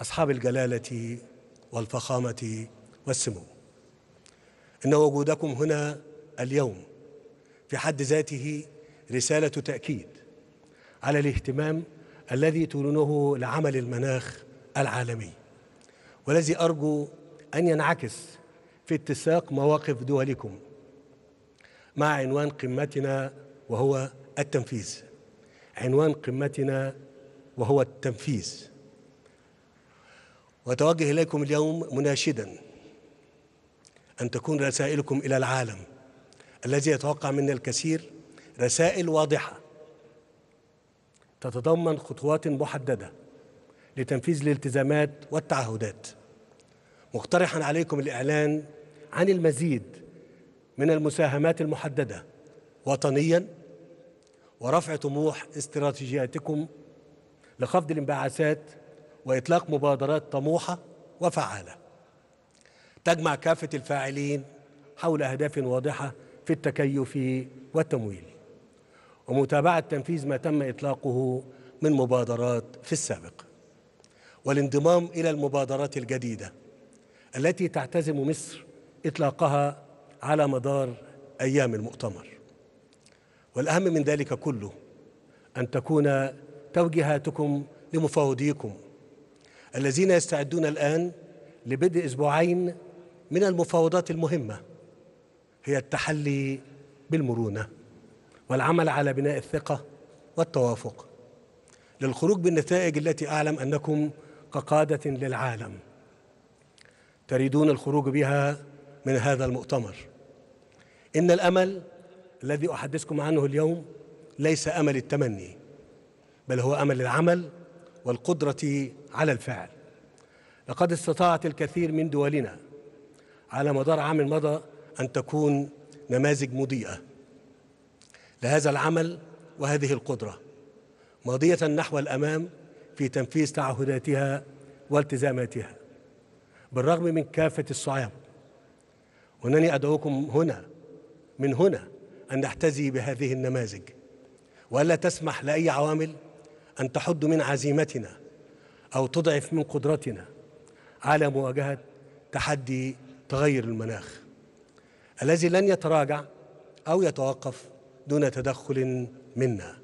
أصحاب الجلالة والفخامة والسمو إن وجودكم هنا اليوم في حد ذاته رسالة تأكيد على الاهتمام الذي تولونه لعمل المناخ العالمي والذي أرجو أن ينعكس في اتساق مواقف دولكم مع عنوان قمتنا وهو التنفيذ عنوان قمتنا وهو التنفيذ وأتوجه إليكم اليوم مناشدا أن تكون رسائلكم إلى العالم الذي يتوقع منا الكثير رسائل واضحة تتضمن خطوات محددة لتنفيذ الالتزامات والتعهدات مقترحا عليكم الإعلان عن المزيد من المساهمات المحددة وطنيا ورفع طموح استراتيجياتكم لخفض الانبعاثات واطلاق مبادرات طموحه وفعاله تجمع كافه الفاعلين حول اهداف واضحه في التكيف والتمويل ومتابعه تنفيذ ما تم اطلاقه من مبادرات في السابق والانضمام الى المبادرات الجديده التي تعتزم مصر اطلاقها على مدار ايام المؤتمر والاهم من ذلك كله ان تكون توجيهاتكم لمفاوضيكم الذين يستعدون الآن لبدء أسبوعين من المفاوضات المهمة هي التحلي بالمرونة والعمل على بناء الثقة والتوافق للخروج بالنتائج التي أعلم أنكم كقادة للعالم تريدون الخروج بها من هذا المؤتمر إن الأمل الذي أحدثكم عنه اليوم ليس أمل التمني بل هو أمل العمل والقدرة على الفعل لقد استطاعت الكثير من دولنا على مدار عام مضى أن تكون نماذج مضيئة لهذا العمل وهذه القدرة ماضية نحو الأمام في تنفيذ تعهداتها والتزاماتها بالرغم من كافة الصعاب وأنني أدعوكم هنا من هنا أن نحتذي بهذه النماذج وألا تسمح لأي عوامل أن تحد من عزيمتنا أو تضعف من قدرتنا على مواجهة تحدي تغير المناخ الذي لن يتراجع أو يتوقف دون تدخل منا